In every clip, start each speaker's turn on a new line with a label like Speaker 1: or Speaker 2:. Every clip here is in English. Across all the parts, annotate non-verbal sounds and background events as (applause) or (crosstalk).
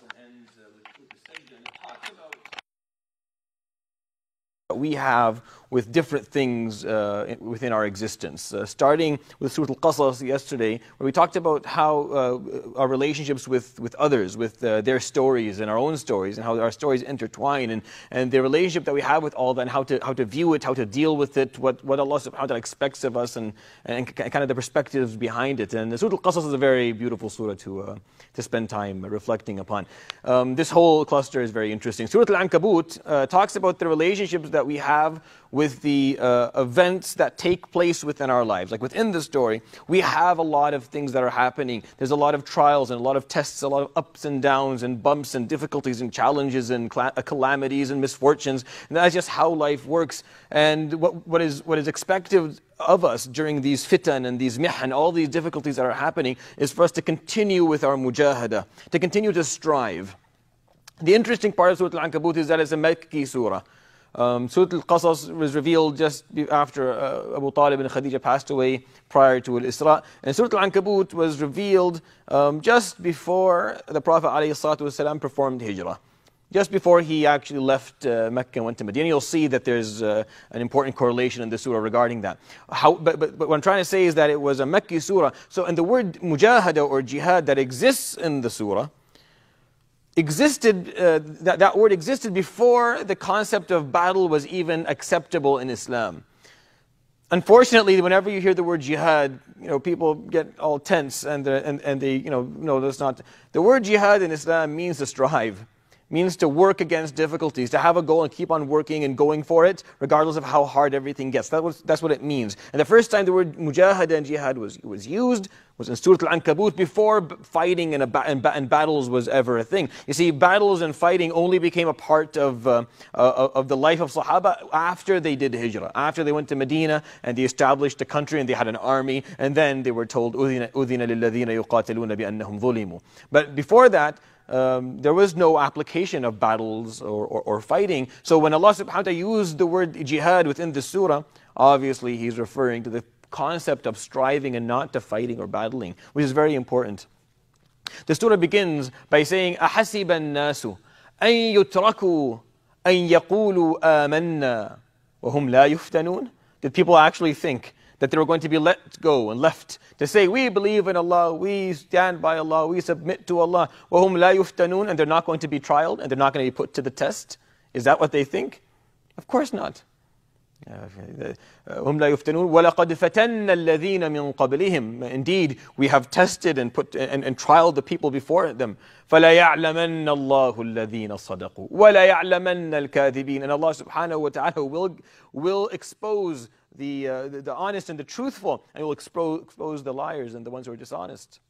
Speaker 1: and ends uh, with, with the Seder, and it talks about. We have with different things uh, within our existence. Uh, starting with Surah Al Qasas yesterday, where we talked about how uh, our relationships with, with others, with uh, their stories and our own stories, and how our stories intertwine, and, and the relationship that we have with all that, and how to, how to view it, how to deal with it, what, what Allah subhanahu wa ta'ala expects of us, and, and kind of the perspectives behind it. And Surah Al Qasas is a very beautiful surah to, uh, to spend time reflecting upon. Um, this whole cluster is very interesting. Surah Al Ankabut uh, talks about the relationships that we have with the uh, events that take place within our lives. Like within the story, we have a lot of things that are happening. There's a lot of trials and a lot of tests, a lot of ups and downs and bumps and difficulties and challenges and cal uh, calamities and misfortunes. And that's just how life works. And what, what, is, what is expected of us during these fitan and these mihan, all these difficulties that are happening, is for us to continue with our mujahada, to continue to strive. The interesting part of Surah Al-Ankabut is that it's a Makki surah. Um, Surah Al-Qasas was revealed just after uh, Abu Talib and Khadija passed away prior to Al-Isra. And Surah Al-Ankabut was revealed um, just before the Prophet ﷺ performed Hijrah. Just before he actually left uh, Mecca and went to Medina, you'll see that there's uh, an important correlation in the surah regarding that. How, but, but, but, what I'm trying to say is that it was a Mecki surah. So, and the word mujahada or jihad that exists in the surah, existed, uh, that, that word existed before the concept of battle was even acceptable in Islam. Unfortunately, whenever you hear the word jihad, you know, people get all tense and, uh, and, and they, you know, no, that's not. The word jihad in Islam means to strive means to work against difficulties, to have a goal and keep on working and going for it, regardless of how hard everything gets. That was, that's what it means. And the first time the word mujahid and jihad was, was used was in Surah Al-Ankabut before fighting and, ba- and, ba- and, battles was ever a thing. You see, battles and fighting only became a part of, uh, uh, of the life of Sahaba after they did hijrah, after they went to Medina and they established a country and they had an army, and then they were told, أذن لِلَّذِينَ يُقَاتِلُونَ بِأَنَّهُمْ ظُلِمُوا. But before that, um, there was no application of battles or, or, or fighting. So when Allah subhanahu wa ta'ala used the word jihad within the surah, obviously he's referring to the concept of striving and not to fighting or battling, which is very important. The surah begins by saying, أَحَسِبَ النَّاسُ أَن يُتْرَكُوا أَن يَقُولُوا آمَنَّا وَهُمْ لَا يُفْتَنُونَ Did people actually think that they were going to be let go and left to say, We believe in Allah, we stand by Allah, we submit to Allah, لَا يُفْتَنُونَ And they're not going to be trialed and they're not going to be put to the test. Is that what they think? Of course not. هم لا يفتنون ولقد فتنا الذين من قبلهم indeed we have tested and put and, and trialed the people before them فلا يعلمن الله الذين صدقوا ولا يعلمن الكاذبين and Allah subhanahu wa ta'ala will will expose the, uh, the, the, honest and the truthful, and it will expo- expose the liars and the ones who are dishonest.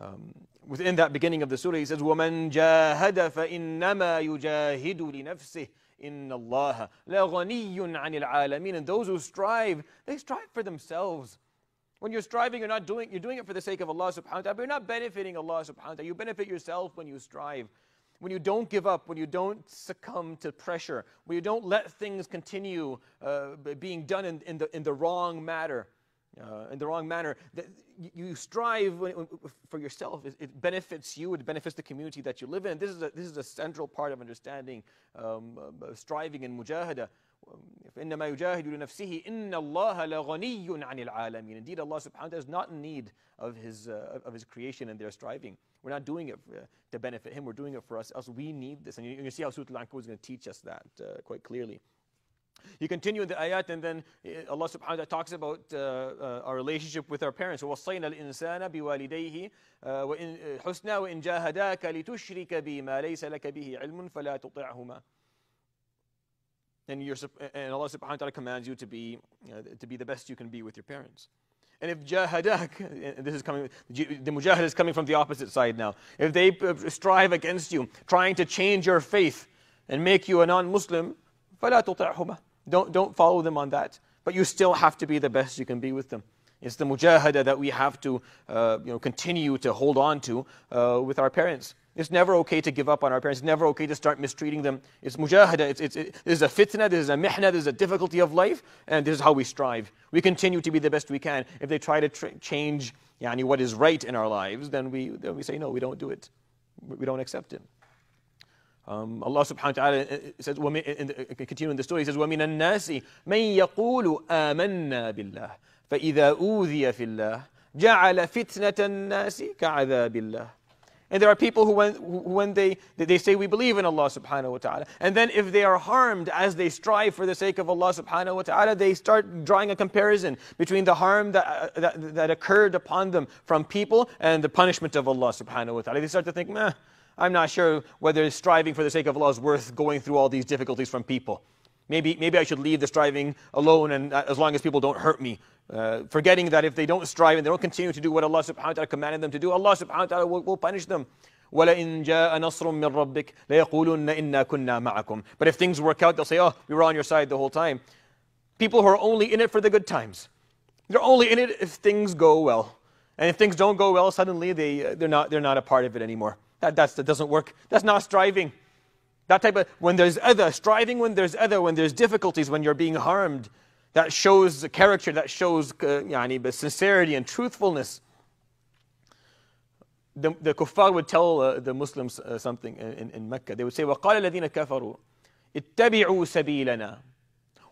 Speaker 1: Um, within that beginning of the surah, he says, وَمَنْ جَاهَدَ فَإِنَّمَا يُجَاهِدُ لِنَفْسِهِ إِنَّ اللَّهَ لَغَنِيٌّ عَنِ الْعَالَمِينَ And those who strive, they strive for themselves. When you're striving, you're not doing, you're doing it for the sake of Allah subhanahu wa ta'ala, but you're not benefiting Allah subhanahu wa ta'ala. You benefit yourself when you strive when you don't give up, when you don't succumb to pressure, when you don't let things continue uh, being done in, in, the, in the wrong matter, uh, in the wrong manner, you strive for yourself. It, benefits you, it benefits the community that you live in. This is a, this is a central part of understanding um, uh, striving and mujahada. فإنما يجاهد لنفسه إن الله لغني عن العالمين Indeed Allah subhanahu wa ta'ala is not in need of his, uh, of his creation and their striving We're not doing it for, uh, to benefit him, we're doing it for us else we need this and you, you see how Surah Al-Ankabut is going to teach us that uh, quite clearly you continue in the ayat, and then uh, Allah subhanahu wa ta'ala talks about uh, uh, our relationship with our parents. وَوَصَّيْنَا الْإِنسَانَ بِوَالِدَيْهِ وَإِنْ حُسْنَا وَإِنْ جَاهَدَاكَ لِتُشْرِكَ بِي مَا لَيْسَ لَكَ بِهِ عِلْمٌ فَلَا تُطِعْهُمَا and, you're, and Allah subhanahu wa ta'ala commands you to be, you know, to be the best you can be with your parents. And if jahadak, this is coming, the mujahid is coming from the opposite side now. If they uh, strive against you, trying to change your faith and make you a non-Muslim, تُطِعْهُمَا Don't, don't follow them on that. But you still have to be the best you can be with them. It's the mujahada that we have to uh, you know, continue to hold on to uh, with our parents. It's never okay to give up on our parents. It's never okay to start mistreating them. It's mujahada. It's, it's, it, this is a fitna. This is a mihna. This is a difficulty of life. And this is how we strive. We continue to be the best we can. If they try to tr- change yani, what is right in our lives, then we, then we say, no, we don't do it. We don't accept it. Um, Allah subhanahu wa ta'ala uh, uh, says, uh, continuing the story, he says, وَمِنَ النَّاسِ مَن يَقُولُ آمَنَّا بِاللَّهِ فَإِذَا أُوذِيَ فِي اللَّهِ جَعَلَ فِتْنَةَ النَّاسِ كَعَذَابِ اللَّهِ and there are people who, when, when they, they say, We believe in Allah subhanahu wa ta'ala. And then, if they are harmed as they strive for the sake of Allah subhanahu wa ta'ala, they start drawing a comparison between the harm that, uh, that, that, occurred upon them from people and the punishment of Allah subhanahu wa ta'ala. They start to think, Meh, I'm not sure whether striving for the sake of Allah is worth going through all these difficulties from people. Maybe, maybe I should leave the striving alone and uh, as long as people don't hurt me uh, forgetting that if they don't strive and they don't continue to do what Allah subhanahu wa ta'ala commanded them to do, Allah subhanahu wa ta'ala will, will punish them. But if things work out, they'll say, oh, we were on your side the whole time. People who are only in it for the good times. They're only in it if things go well. And if things don't go well, suddenly they, uh, they're, not, they're not a part of it anymore. That, that doesn't work. That's not striving. That type of, when there's other, striving when there's other, when there's difficulties, when you're being harmed, that shows the character, that shows uh, yani, but sincerity and truthfulness. The, the kuffar would tell uh, the Muslims uh, something in, in Mecca. They would say, وَقَالَ الَّذِينَ كَفَرُوا اتَّبِعُوا سَبِيلَنَا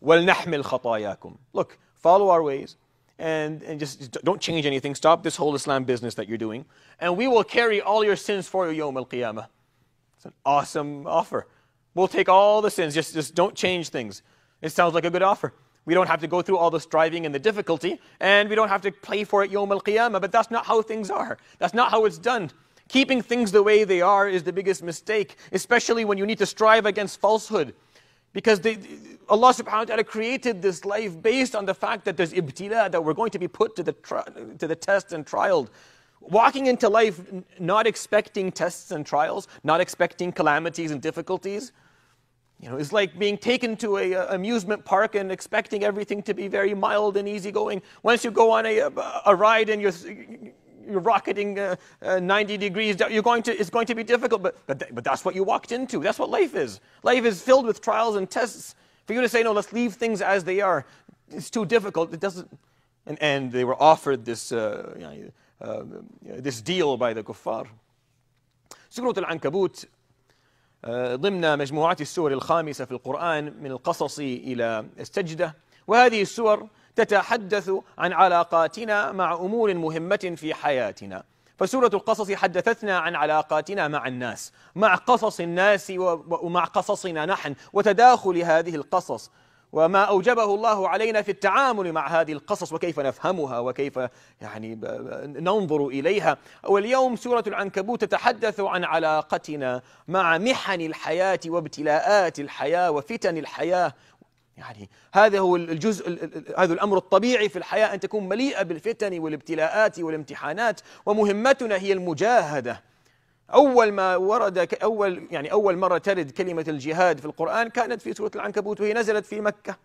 Speaker 1: وَلْنَحْمِلْ خَطَايَاكُمْ Look, follow our ways and, and just, just, don't change anything. Stop this whole Islam business that you're doing. And we will carry all your sins for you, Yawm al It's an awesome offer. We'll take all the sins. Just, just don't change things. It sounds like a good offer. We don't have to go through all the striving and the difficulty, and we don't have to play for it Yom Al Qiyamah, but that's not how things are. That's not how it's done. Keeping things the way they are is the biggest mistake, especially when you need to strive against falsehood. Because they, Allah subhanahu wa ta'ala created this life based on the fact that there's ibtila, that we're going to be put to the, to the test and trialed. Walking into life not expecting tests and trials, not expecting calamities and difficulties, you know, it's like being taken to a, amusement park and expecting everything to be very mild and easygoing. Once you go on a, a ride and you're, you're rocketing uh, uh, 90 degrees, you're going to, it's going to be difficult, but, but, th- but that's what you walked into. That's what life is. Life is filled with trials and tests. For you to say, no, let's leave things as they are, it's too difficult. It doesn't. And, and they were offered this, uh, you uh, know, this deal by the kuffar. Surah Al-Ankabut, آه، ضمن مجموعة السور الخامسة في القرآن من القصص إلى السجدة وهذه السور تتحدث عن علاقاتنا مع أمور مهمة في حياتنا فسورة القصص حدثتنا عن علاقاتنا مع الناس مع قصص الناس ومع قصصنا نحن وتداخل هذه القصص وما أوجبه الله علينا في التعامل مع هذه القصص وكيف نفهمها وكيف يعني ننظر إليها واليوم سورة العنكبوت تتحدث عن علاقتنا مع محن الحياة وابتلاءات الحياة وفتن الحياة يعني هذا هو الجزء هذا الامر الطبيعي في الحياه ان تكون مليئه بالفتن والابتلاءات والامتحانات ومهمتنا هي المجاهده أول ما ورد أول يعني أول مرة ترد كلمة الجهاد في القرآن كانت في سورة العنكبوت وهي نزلت في مكة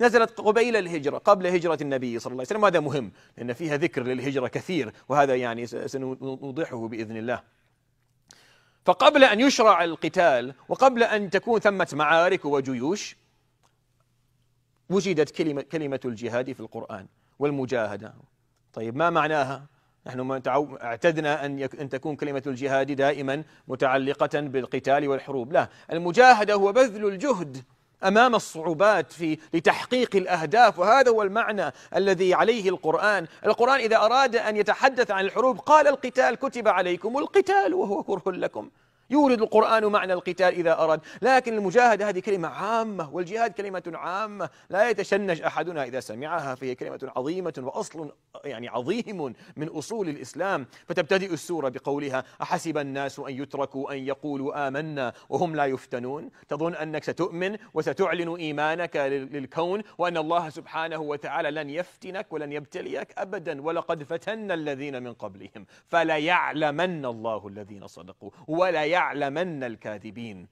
Speaker 1: نزلت قبيل الهجرة قبل هجرة النبي صلى الله عليه وسلم وهذا مهم لأن فيها ذكر للهجرة كثير وهذا يعني سنوضحه بإذن الله فقبل أن يشرع القتال وقبل أن تكون ثمة معارك وجيوش وجدت كلمة, كلمة الجهاد في القرآن والمجاهدة طيب ما معناها نحن اعتدنا أن, أن تكون كلمة الجهاد دائما متعلقة بالقتال والحروب لا المجاهدة هو بذل الجهد امام الصعوبات في لتحقيق الاهداف وهذا هو المعنى الذي عليه القران، القران اذا اراد ان يتحدث عن الحروب قال القتال كتب عليكم القتال وهو كره لكم، يورد القرآن معنى القتال إذا أراد لكن المجاهدة هذه كلمة عامة والجهاد كلمة عامة لا يتشنج أحدنا إذا سمعها فهي كلمة عظيمة وأصل يعني عظيم من أصول الإسلام فتبتدئ السورة بقولها أحسب الناس أن يتركوا أن يقولوا آمنا وهم لا يفتنون تظن أنك ستؤمن وستعلن إيمانك للكون وأن الله سبحانه وتعالى لن يفتنك ولن يبتليك أبدا ولقد فتنا الذين من قبلهم فليعلمن الله الذين صدقوا ولا ليعلمن الكاذبين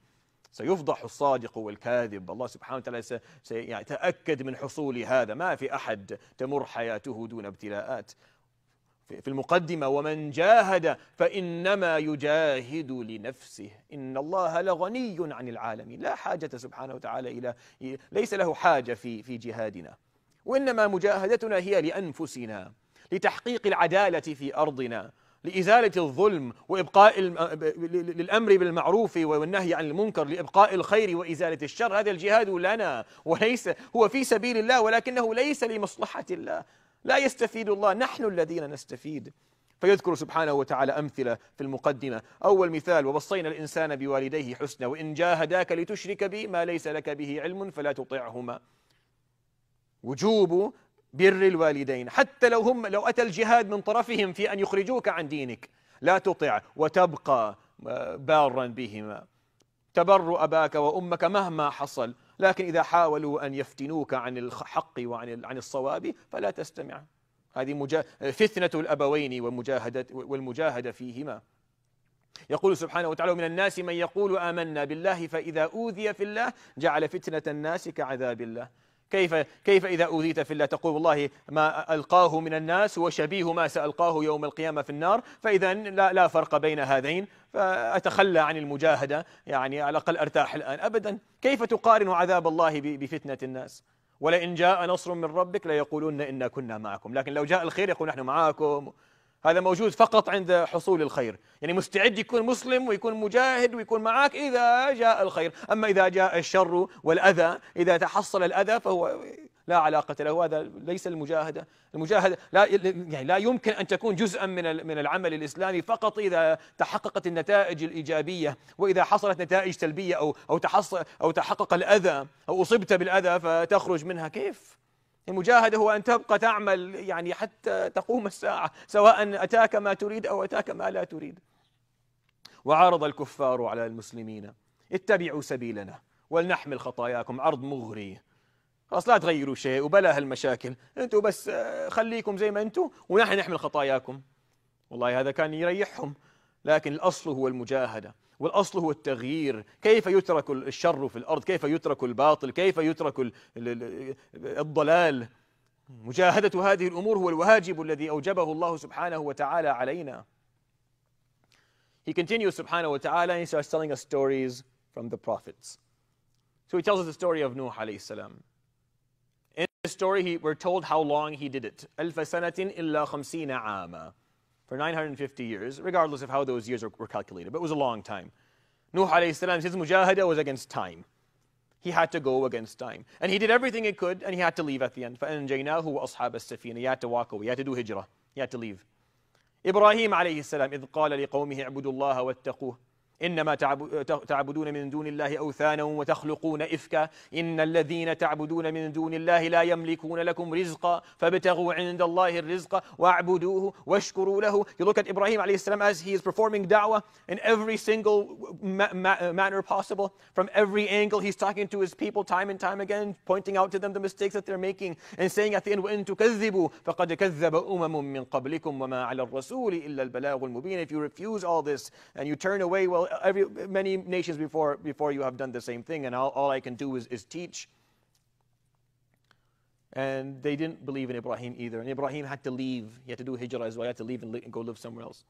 Speaker 1: سيفضح الصادق والكاذب الله سبحانه وتعالى سيتأكد يعني من حصول هذا ما في أحد تمر حياته دون ابتلاءات في المقدمة ومن جاهد فإنما يجاهد لنفسه إن الله لغني عن العالمين لا حاجة سبحانه وتعالى إلى ليس له حاجة في في جهادنا وإنما مجاهدتنا هي لأنفسنا لتحقيق العدالة في أرضنا لإزالة الظلم وإبقاء آه، للأمر بالمعروف والنهي عن المنكر لإبقاء الخير وإزالة الشر هذا الجهاد لنا وليس هو في سبيل الله ولكنه ليس لمصلحة الله لا يستفيد الله نحن الذين نستفيد فيذكر سبحانه وتعالى أمثلة في المقدمة أول مثال ووصينا الإنسان بوالديه حسنا وإن جاهداك لتشرك بي ما ليس لك به علم فلا تطعهما وجوب بر الوالدين حتى لو هم لو أتى الجهاد من طرفهم في أن يخرجوك عن دينك لا تطع وتبقى آه، بارا بهما تبر أباك وأمك مهما حصل لكن إذا حاولوا أن يفتنوك عن الحق وعن عن الصواب فلا تستمع هذه مجا... فتنة الأبوين ومجاهدة والمجاهدة فيهما يقول سبحانه وتعالى من الناس من يقول آمنا بالله فإذا أوذي في الله جعل فتنة الناس كعذاب الله كيف كيف إذا أوذيت في الله تقول والله ما ألقاه من الناس وشبيه ما سألقاه يوم القيامة في النار فإذا لا, لا فرق بين هذين فأتخلى عن المجاهدة يعني على الأقل أرتاح الآن أبدا كيف تقارن عذاب الله بفتنة الناس ولئن جاء نصر من ربك ليقولن إنا كنا معكم لكن لو جاء الخير يقول نحن معاكم هذا موجود فقط عند حصول الخير يعني مستعد يكون مسلم ويكون مجاهد ويكون معك إذا جاء الخير أما إذا جاء الشر والأذى إذا تحصل الأذى فهو لا علاقة له هذا ليس المجاهدة المجاهدة لا يعني لا يمكن أن تكون جزءا من من العمل الإسلامي فقط إذا تحققت النتائج الإيجابية وإذا حصلت نتائج سلبية أو أو تحصل أو تحقق الأذى أو أصبت بالأذى فتخرج منها كيف المجاهدة هو أن تبقى تعمل يعني حتى تقوم الساعة سواء أتاك ما تريد أو أتاك ما لا تريد وعرض الكفار على المسلمين اتبعوا سبيلنا ولنحمل خطاياكم عرض مغري خلاص لا تغيروا شيء وبلا هالمشاكل انتوا بس آه، خليكم زي ما انتوا ونحن نحمل خطاياكم والله هذا كان يريحهم لكن الأصل هو المجاهدة والأصل هو التغيير كيف يترك الشر في الأرض كيف يترك الباطل كيف يترك الضلال مجاهدة هذه الأمور هو الواجب الذي أوجبه الله سبحانه وتعالى علينا He continues subhanahu wa ta'ala and he starts telling us stories from the prophets. So he tells us the story of Nuh alayhi salam. In this story, he, we're told how long he did it. أَلْفَ سَنَةٍ إِلَّا خَمْسِينَ عَامًا for 950 years, regardless of how those years were calculated, but it was a long time. Nuh alayhi salam, his mujahada was against time. He had to go against time. And he did everything he could, and he had to leave at the end. فَأَنْجَيْنَاهُ وَأَصْحَابَ السَّفِينَ He had to walk away, he had to do hijrah, he had to leave. Ibrahim alayhi salam, إِذْ قَالَ لِقَوْمِهِ اعْبُدُوا اللَّهَ وَاتَّقُوهُ إنما تعبدون من دون الله أوثانا وتخلقون إفكا إن الذين تعبدون من دون الله لا يملكون لكم رزقا فابتغوا عند الله الرزق واعبدوه واشكروا له You look at Ibrahim alayhi salam as he is performing da'wah in every single ma ma manner possible. From every angle he's talking to his people time and time again, pointing out to them the mistakes that they're making and saying at the end وَإِن تُكَذِّبُوا فَقَدْ كَذَّبَ أُمَمٌ مِّن قَبْلِكُمْ وَمَا عَلَى الرَّسُولِ إِلَّا الْبَلَاغُ الْمُبِينَ If you refuse all this and you turn away, well every, many nations before, before you have done the same thing, and all, all I can do is, is teach. And they didn't believe in Ibrahim either. And Ibrahim had to leave. He had to do hijrah as well. He had to leave and, li- and go live somewhere else.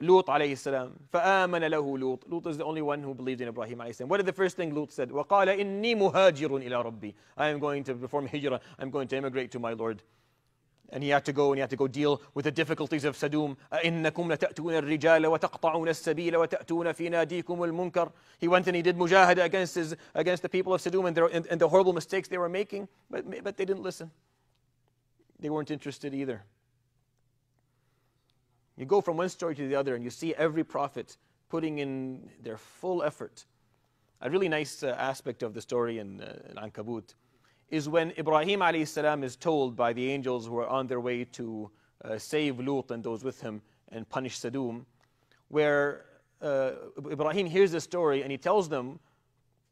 Speaker 1: Lut alayhi salam. فَآمَنَ لَهُ Lut. Lut is the only one who believed in Ibrahim alayhi salam. What is the first thing Lut said? وَقَالَ إِنِّي مُهَاجِرٌ إِلَىٰ رَبِّي I am going to perform hijrah. I'm going to emigrate to my Lord and he had to go and he had to go deal with the difficulties of Sadum. إنكم لتأتون الرجال وتقطعون السبيل وتأتون في ناديكم المنكر. He went and he did mujahada against, his, against the people of Sadum and, and, and the horrible mistakes they were making, but, but they didn't listen. They weren't interested either. You go from one story to the other and you see every prophet putting in their full effort. A really nice uh, aspect of the story in, uh, in Ankabut is when Ibrahim السلام, is told by the angels who are on their way to uh, save Lut and those with him and punish Sadum, where uh, Ibrahim hears the story and he tells them,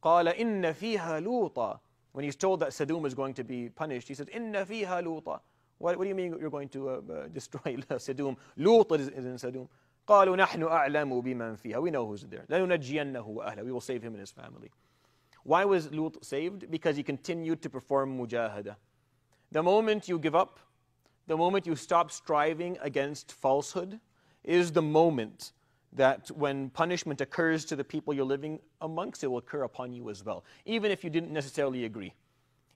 Speaker 1: قال إن فيها لوطا. When he's told that Sadum is going to be punished, he says, إن فيها لوطا. What, what do you mean you're going to uh, uh destroy (laughs) Sadum? Lut is, is in Sadum. قالوا نحن أعلم بمن فيها. We know who's there. لننجينه وأهله. We will save him and his family. Why was Lut saved? Because he continued to perform mujahada. The moment you give up, the moment you stop striving against falsehood, is the moment that when punishment occurs to the people you're living amongst, it will occur upon you as well, even if you didn't necessarily agree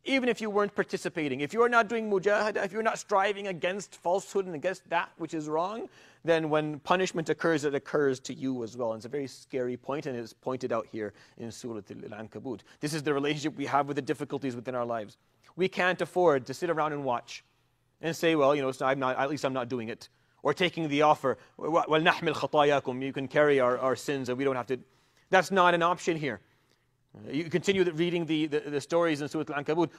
Speaker 1: even if you weren't participating. If you are not doing mujahada, if you're not striving against falsehood and against that which is wrong, then when punishment occurs, it occurs to you as well. And it's a very scary point, and it's pointed out here in Surah Al Ankabut. This is the relationship we have with the difficulties within our lives. We can't afford to sit around and watch and say, well, you know, so I'm not, at least I'm not doing it. Or taking the offer, well, you can carry our, our sins and we don't have to. That's not an option here. You continue reading the, the, the stories in Surah Al-Ankabut.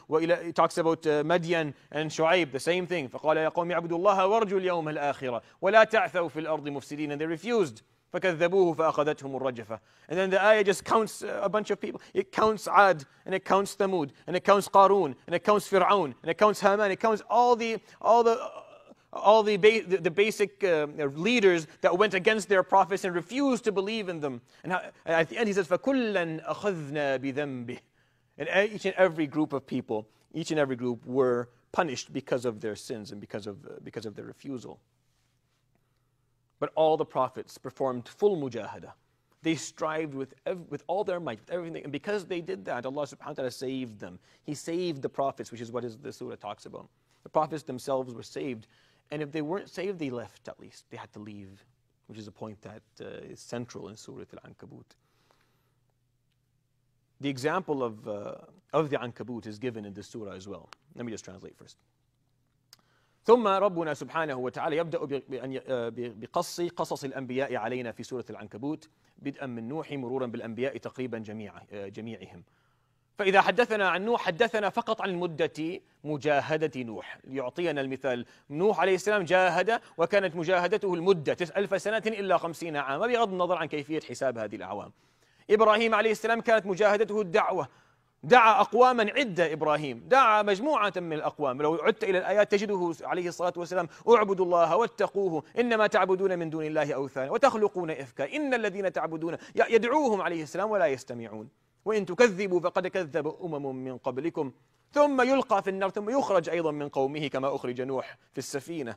Speaker 1: It talks about uh, Madian and Shu'aib, the same thing. فَقَالَ يَا قَوْمِ اللَّهَ وَارْجُوا الْيَوْمَ الْآخِرَةِ وَلَا فِي الْأَرْضِ مُفْسِدِينَ And they refused. فَكَذَّبُوهُ الرَّجَفَةِ And then the ayah just counts uh, a bunch of people. It counts Ad, and it counts Thamud, and it counts Qarun, and it counts Fir'aun, and it counts Haman, it counts all the, all the all the, ba- the basic uh, leaders that went against their prophets and refused to believe in them. And how, at the end, he says, فَكُلًّا أَخَذْنَا بِذَنْبِهِ And each and every group of people, each and every group were punished because of their sins and because of, uh, because of their refusal. But all the prophets performed full mujahada. They strived with, ev- with all their might, everything. And because they did that, Allah subhanahu wa ta'ala saved them. He saved the prophets, which is what this surah talks about. The prophets themselves were saved and if they weren't saved, they left at least. They had to leave, which is a point that uh, is central in Surah Al Ankabut. The example of, uh, of the Ankabut is given in this surah as well. Let me just translate first. ثم ربنا سبحانه وتعالى يبدأ بقص قصص الأنبياء علينا في سورة العنكبوت بدءا من نوح مرورا بالأنبياء تقريبا جميع جميعهم فإذا حدثنا عن نوح حدثنا فقط عن مدة مجاهدة نوح يعطينا المثال نوح عليه السلام جاهد وكانت مجاهدته المدة تسع ألف سنة إلا خمسين عاما بغض النظر عن كيفية حساب هذه الأعوام إبراهيم عليه السلام كانت مجاهدته الدعوة دعا أقواما عدة إبراهيم دعا مجموعة من الأقوام لو عدت إلى الآيات تجده عليه الصلاة والسلام اعبدوا الله واتقوه إنما تعبدون من دون الله أوثانا وتخلقون إفكا إن الذين تعبدون يدعوهم عليه السلام ولا يستمعون وإن تكذبوا فقد كذب أمم من قبلكم ثم يلقى في النار ثم يخرج أيضا من قومه كما أخرج نوح في السفينة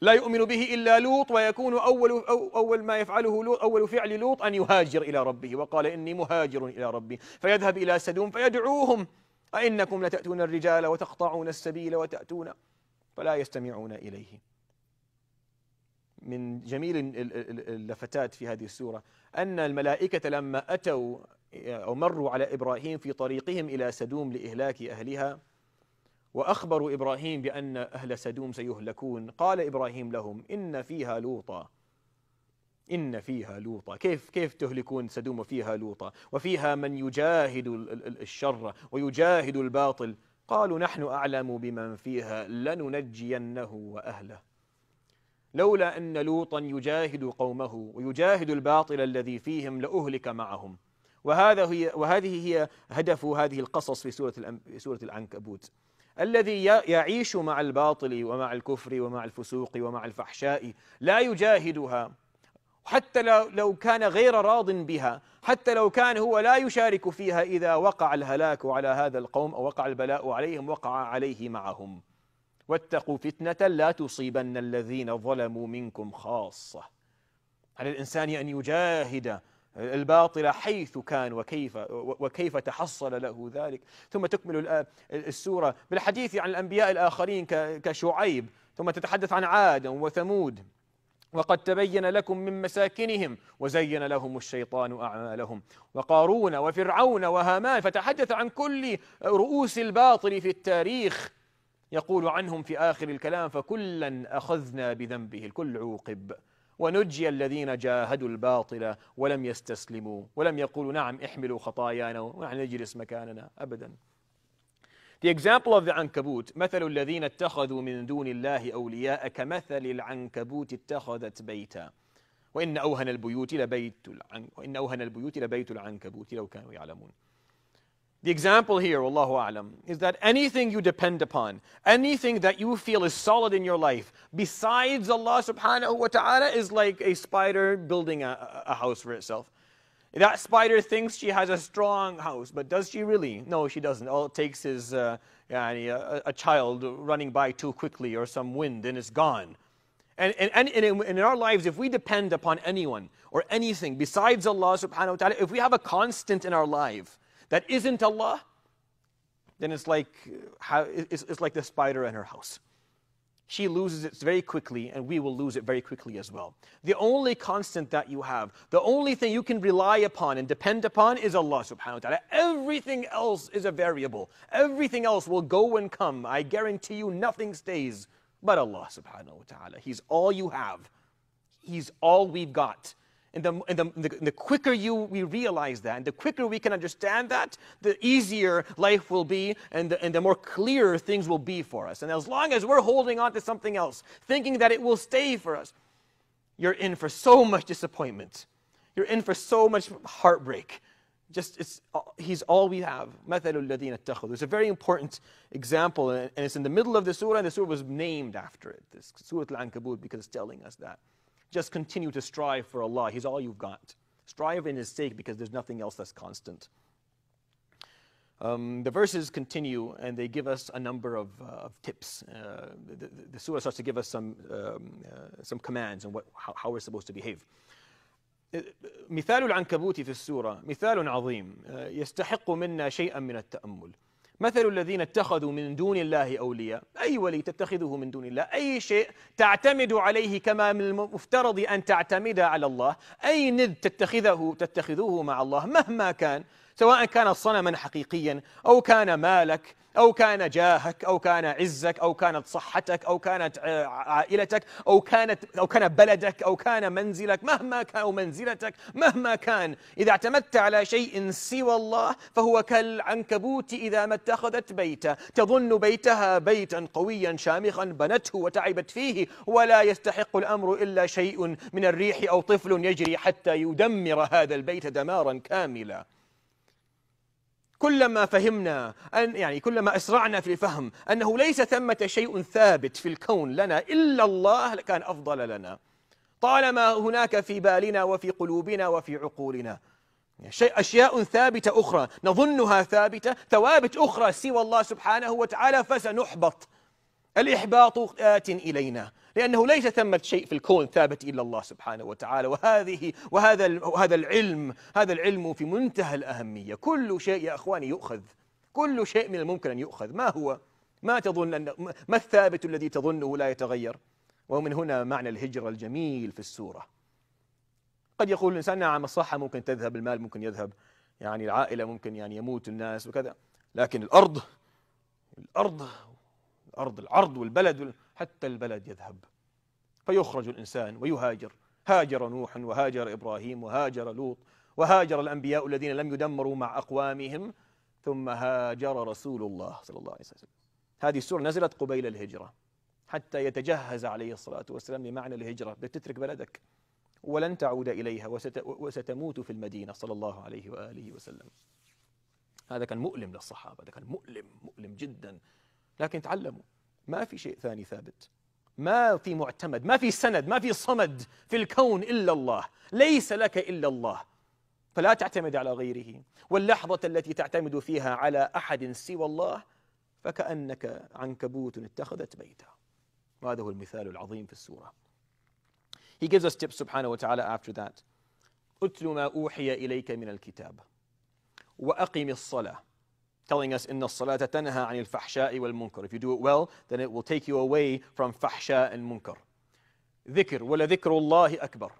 Speaker 1: لا يؤمن به إلا لوط ويكون أول, أول ما يفعله لوط أول فعل لوط أن يهاجر إلى ربه وقال إني مهاجر إلى ربي فيذهب إلى سدوم فيدعوهم أئنكم لتأتون الرجال وتقطعون السبيل وتأتون فلا يستمعون إليه من جميل اللفتات في هذه السورة أن الملائكة لما أتوا أو مروا على إبراهيم في طريقهم إلى سدوم لإهلاك أهلها وأخبروا إبراهيم بأن أهل سدوم سيهلكون قال إبراهيم لهم إن فيها لوطا إن فيها لوطا كيف كيف تهلكون سدوم وفيها لوطا وفيها من يجاهد الشر ويجاهد الباطل قالوا نحن أعلم بمن فيها لننجينه وأهله لولا أن لوطا يجاهد قومه ويجاهد الباطل الذي فيهم لأهلك معهم وهذا هي وهذه هي هدف هذه القصص في سورة في سورة العنكبوت الذي يعيش مع الباطل ومع الكفر ومع الفسوق ومع الفحشاء لا يجاهدها حتى لو كان غير راض بها حتى لو كان هو لا يشارك فيها إذا وقع الهلاك على هذا القوم أو وقع البلاء عليهم وقع عليه معهم واتقوا فتنة لا تصيبن الذين ظلموا منكم خاصة على الإنسان أن يجاهد الباطل حيث كان وكيف وكيف تحصل له ذلك ثم تكمل السورة بالحديث عن الأنبياء الآخرين كشعيب ثم تتحدث عن عاد وثمود وقد تبين لكم من مساكنهم وزين لهم الشيطان أعمالهم وقارون وفرعون وهامان فتحدث عن كل رؤوس الباطل في التاريخ يقول عنهم في آخر الكلام فكلا أخذنا بذنبه الكل عوقب ونجي الذين جاهدوا الباطل ولم يستسلموا ولم يقولوا نعم احملوا خطايانا ونحن نجلس مكاننا أبدا The example of the عنكبوت مثل الذين اتخذوا من دون الله أولياء كمثل العنكبوت اتخذت بيتا وإن أوهن البيوت لبيت وإن أوهن البيوت لبيت العنكبوت لو كانوا يعلمون The example here, Allahu Alam, is that anything you depend upon, anything that you feel is solid in your life, besides Allah subhanahu wa ta'ala, is like a spider building a, a house for itself. That spider thinks she has a strong house, but does she really? No, she doesn't. All it takes is uh, a, a child running by too quickly or some wind, and it's gone. And, and, and, in our lives, if we depend upon anyone or anything besides Allah subhanahu wa ta'ala, if we have a constant in our life that isn't Allah, then it's like, how, it's, it's like the spider in her house. She loses it very quickly, and we will lose it very quickly as well. The only constant that you have, the only thing you can rely upon and depend upon is Allah subhanahu wa ta'ala. Everything else is a variable. Everything else will go and come. I guarantee you nothing stays but Allah subhanahu wa ta'ala. He's all you have. He's all we've got. And the, and the, the, the quicker you, we realize that, and the quicker we can understand that, the easier life will be, and the, and the more clear things will be for us. And as long as we're holding on to something else, thinking that it will stay for us, you're in for so much disappointment. You're in for so much heartbreak. Just, it's, he's all we have. There's a very important example, and it's in the middle of the surah, and the surah was named after it. This Surah Al Ankabut, because it's telling us that. Just continue to strive for Allah. He's all you've got. Strive in His sake because there's nothing else that's constant. Um, the verses continue and they give us a number of, uh, of tips. Uh, the, the, surah starts to give us some, um, uh, some commands on what, how, how, we're supposed to behave. مثال العنكبوت في السورة مثال عظيم يستحق منا شيئا من التأمل مثل الذين اتخذوا من دون الله أولياء أي ولي تتخذه من دون الله أي شيء تعتمد عليه كما من المفترض أن تعتمد على الله أي نذ تتخذه تتخذوه مع الله مهما كان سواء كان صنما حقيقيا أو كان مالك أو كان جاهك أو كان عزك أو كانت صحتك أو كانت عائلتك أو كانت أو كان بلدك أو كان منزلك مهما كان أو منزلتك مهما كان إذا اعتمدت على شيء سوى الله فهو كالعنكبوت إذا ما اتخذت بيتا تظن بيتها بيتا قويا شامخا بنته وتعبت فيه ولا يستحق الأمر إلا شيء من الريح أو طفل يجري حتى يدمر هذا البيت دمارا كاملا كلما فهمنا أن يعني كلما أسرعنا في الفهم أنه ليس ثمة شيء ثابت في الكون لنا إلا الله كان أفضل لنا طالما هناك في بالنا وفي قلوبنا وفي عقولنا شيء أشياء ثابتة أخرى نظنها ثابتة ثوابت أخرى سوى الله سبحانه وتعالى فسنحبط الإحباط آت إلينا لأنه ليس ثمة شيء في الكون ثابت إلا الله سبحانه وتعالى وهذه وهذا وهذا العلم هذا العلم في منتهى الأهمية كل شيء يا أخواني يؤخذ كل شيء من الممكن أن يؤخذ ما هو ما تظن أن ما الثابت الذي تظنه لا يتغير ومن هنا معنى الهجرة الجميل في السورة قد يقول الإنسان نعم الصحة ممكن تذهب المال ممكن يذهب يعني العائلة ممكن يعني يموت الناس وكذا لكن الأرض الأرض الأرض العرض والبلد حتى البلد يذهب فيخرج الإنسان ويهاجر هاجر نوح وهاجر إبراهيم وهاجر لوط وهاجر الأنبياء الذين لم يدمروا مع أقوامهم ثم هاجر رسول الله صلى الله عليه وسلم هذه السورة نزلت قبيل الهجرة حتى يتجهز عليه الصلاة والسلام لمعنى الهجرة بدك تترك بلدك ولن تعود إليها وست وستموت في المدينة صلى الله عليه وآله وسلم هذا كان مؤلم للصحابة هذا كان مؤلم مؤلم جدا لكن تعلموا ما في شيء ثاني ثابت ما في معتمد ما في سند ما في صمد في الكون إلا الله ليس لك إلا الله فلا تعتمد على غيره واللحظة التي تعتمد فيها على أحد سوى الله فكأنك عنكبوت اتخذت بيتا وهذا هو المثال العظيم في السورة He gives us tips سبحانه وتعالى after that أتل ما أوحي إليك من الكتاب وأقم الصلاة telling us, in salata tanha anil fahsha'i wal If you do it well, then it will take you away from fahsha and munkar. ذكر ذكر الله أكبر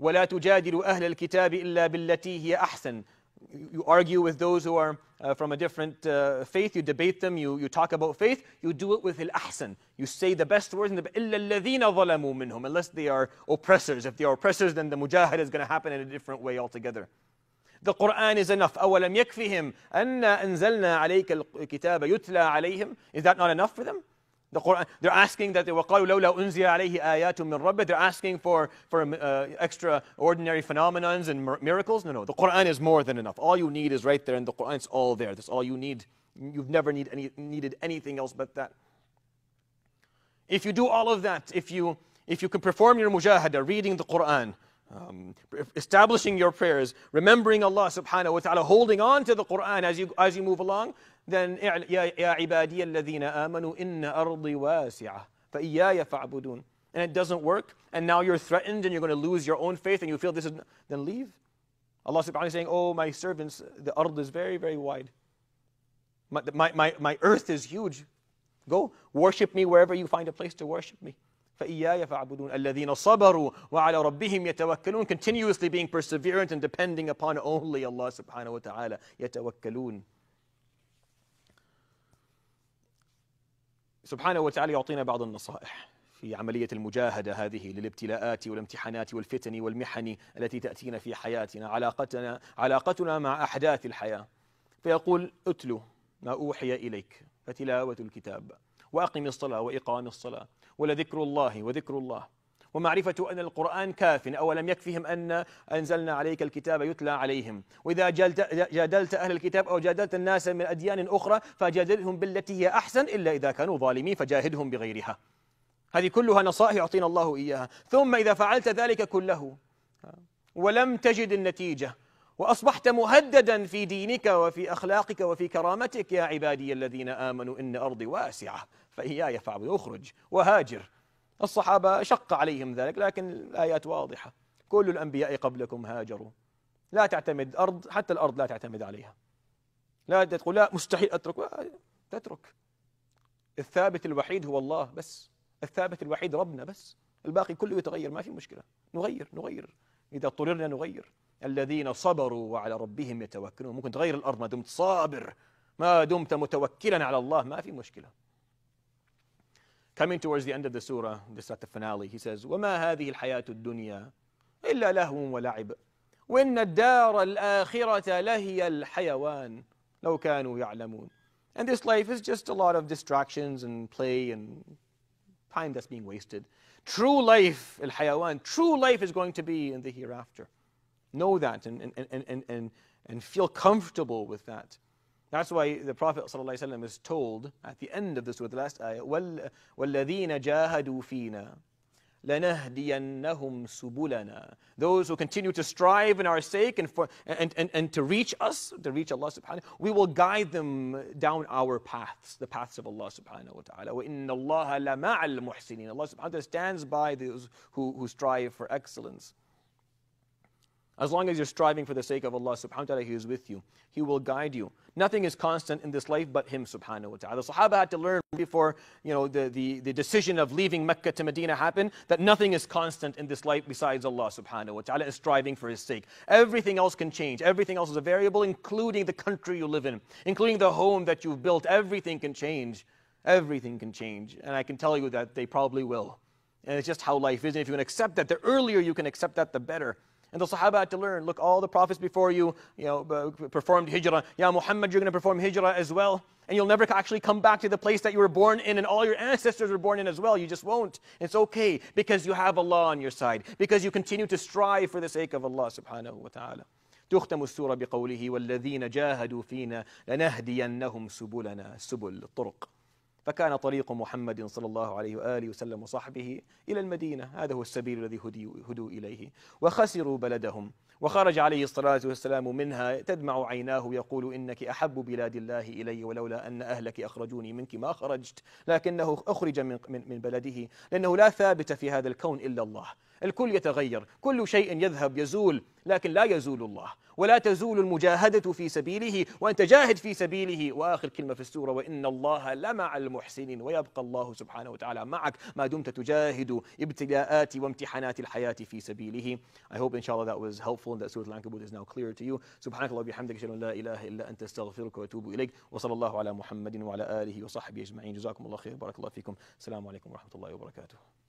Speaker 1: ولا تجادل أهل الكتاب إلا بالتي هي أحسن you argue with those who are uh, from a different uh, faith, you debate them, you, you talk about faith, you do it with al-ahsan. You say the best words, in the, إِلَّا الَّذِينَ ظَلَمُوا مِنْهُمْ Unless they are oppressors. If they are oppressors, then the mujahid is going to happen in a different way altogether. The Quran is enough. أَوَلَمْ يَكْفِهِمْ أَنَّا أَنزَلْنَا عَلَيْكَ الْكِتَابَ يُتْلَى عَلَيْهِمْ Is that not enough for them? The Quran, they're asking that they وَقَالُوا لَوْلَا أُنزِيَ عَلَيْهِ آيَاتٌ مِّن رَبِّهِ They're asking for, for uh, extraordinary phenomenons and miracles. No, no. The Quran is more than enough. All you need is right there in the Quran. It's all there. That's all you need. You've never need any, needed anything else but that. If you do all of that, if you, if you can perform your mujahada, reading the Quran, um, establishing your prayers, remembering Allah subhanahu wa ta'ala, holding on to the Quran as you, as you move along, then يَا الَّذِينَ آمَنُوا إِنَّ أَرْضِي وَاسِعَةٌ فَإِيَّايَ فَعْبُدُونَ And it doesn't work, and now you're threatened and you're going to lose your own faith and you feel this is, then leave. Allah subhanahu wa ta'ala is saying, Oh, my servants, the ard is very, very wide. My, my, my, my earth is huge. Go worship me wherever you find a place to worship me. فإياي فاعبدون الذين صبروا وعلى ربهم يتوكلون continuously being perseverant and depending upon only Allah سبحانه وتعالى يتوكلون سبحانه وتعالى يعطينا بعض النصائح في عملية المجاهدة هذه للابتلاءات والامتحانات والفتن والمحن التي تأتينا في حياتنا علاقتنا علاقتنا مع أحداث الحياة فيقول اتلو ما أوحي إليك فتلاوة الكتاب وأقم الصلاة وإقام الصلاة ولذكر الله وذكر الله ومعرفة أن القرآن كاف أولم يكفهم أن أنزلنا عليك الكتاب يتلى عليهم وإذا جادلت أهل الكتاب أو جادلت الناس من أديان أخرى فجادلهم بالتي هي أحسن إلا إذا كانوا ظالمين فجاهدهم بغيرها هذه كلها نصائح يعطينا الله إياها ثم إذا فعلت ذلك كله ولم تجد النتيجة وأصبحت مهددا في دينك وفي أخلاقك وفي كرامتك يا عبادي الذين آمنوا إن أرضي واسعة فإياي فاعبد اخرج وهاجر الصحابة شق عليهم ذلك لكن الآيات واضحة كل الأنبياء قبلكم هاجروا لا تعتمد أرض حتى الأرض لا تعتمد عليها لا تقول لا مستحيل أترك تترك الثابت الوحيد هو الله بس الثابت الوحيد ربنا بس الباقي كله يتغير ما في مشكلة نغير نغير إذا اضطررنا نغير الذين صبروا وعلى ربهم يتوكلون ممكن تغير الأرض ما دمت صابر ما دمت متوكلا على الله ما في مشكلة Coming towards the end of the surah, this at the finale, he says, وَمَا هَذِهِ الْحَيَاةُ الدُّنْيَا إِلَّا لَهْوٌ وَلَعِبٌ وَإِنَّ الدَّارَ الْآخِرَةَ لَهِيَ الْحَيَوَانُ لَوْ كَانُوا يَعْلَمُونَ And this life is just a lot of distractions and play and time that's being wasted. True life, al-hayawan, true life is going to be in the hereafter know that and, and, and, and, and feel comfortable with that. That's why the Prophet ﷺ is told at the end of the surah, the last ayah, وَالَّذِينَ جَاهَدُوا لَنَهْدِيَنَّهُمْ سُبُلَنَا Those who continue to strive in our sake and, for, and, and, and to reach us, to reach Allah subhanahu wa Taala, we will guide them down our paths, the paths of Allah subhanahu wa ta'ala. وَإِنَّ اللَّهَ لَمَعَ الْمُحْسِنِينَ Allah subhanahu wa ta'ala stands by those who, who strive for excellence. As long as you're striving for the sake of Allah subhanahu wa ta'ala, He is with you. He will guide you. Nothing is constant in this life but Him subhanahu wa ta'ala. The Sahaba had to learn before you know, the, the, the decision of leaving Mecca to Medina happened that nothing is constant in this life besides Allah subhanahu wa ta'ala and striving for His sake. Everything else can change. Everything else is a variable, including the country you live in, including the home that you've built. Everything can change. Everything can change. And I can tell you that they probably will. And it's just how life is. And if you can accept that, the earlier you can accept that, the better. And the Sahaba had to learn look, all the prophets before you, you know, performed hijrah. Yeah, Muhammad, you're going to perform hijrah as well. And you'll never actually come back to the place that you were born in, and all your ancestors were born in as well. You just won't. It's okay because you have Allah on your side, because you continue to strive for the sake of Allah subhanahu wa ta'ala. تختم السورة بقوله والذين جاهدوا فينا لنهدينهم سبلنا سبل الطرق فكان طريق محمد صلى الله عليه وآله وسلم وصحبه إلى المدينة هذا هو السبيل الذي هدوا إليه وخسروا بلدهم وخرج عليه الصلاة والسلام منها تدمع عيناه يقول إنك أحب بلاد الله إلي ولولا أن أهلك أخرجوني منك ما خرجت لكنه أخرج من, من, من بلده لأنه لا ثابت في هذا الكون إلا الله الكل يتغير كل شيء يذهب يزول لكن لا يزول الله ولا تزول المجاهدة في سبيله وأن تجاهد في سبيله وآخر كلمة في السورة وإن الله لمع المحسنين ويبقى الله سبحانه وتعالى معك ما دمت تجاهد ابتلاءات وامتحانات الحياة في سبيله I hope الله that was helpful and that Surah Al-Ankabut is now clear to you سبحانك الله وبحمدك أشهد أن لا إله إلا أنت استغفرك وأتوب إليك وصلى الله على محمد وعلى آله وصحبه أجمعين جزاكم الله خير بارك الله فيكم السلام عليكم ورحمة الله وبركاته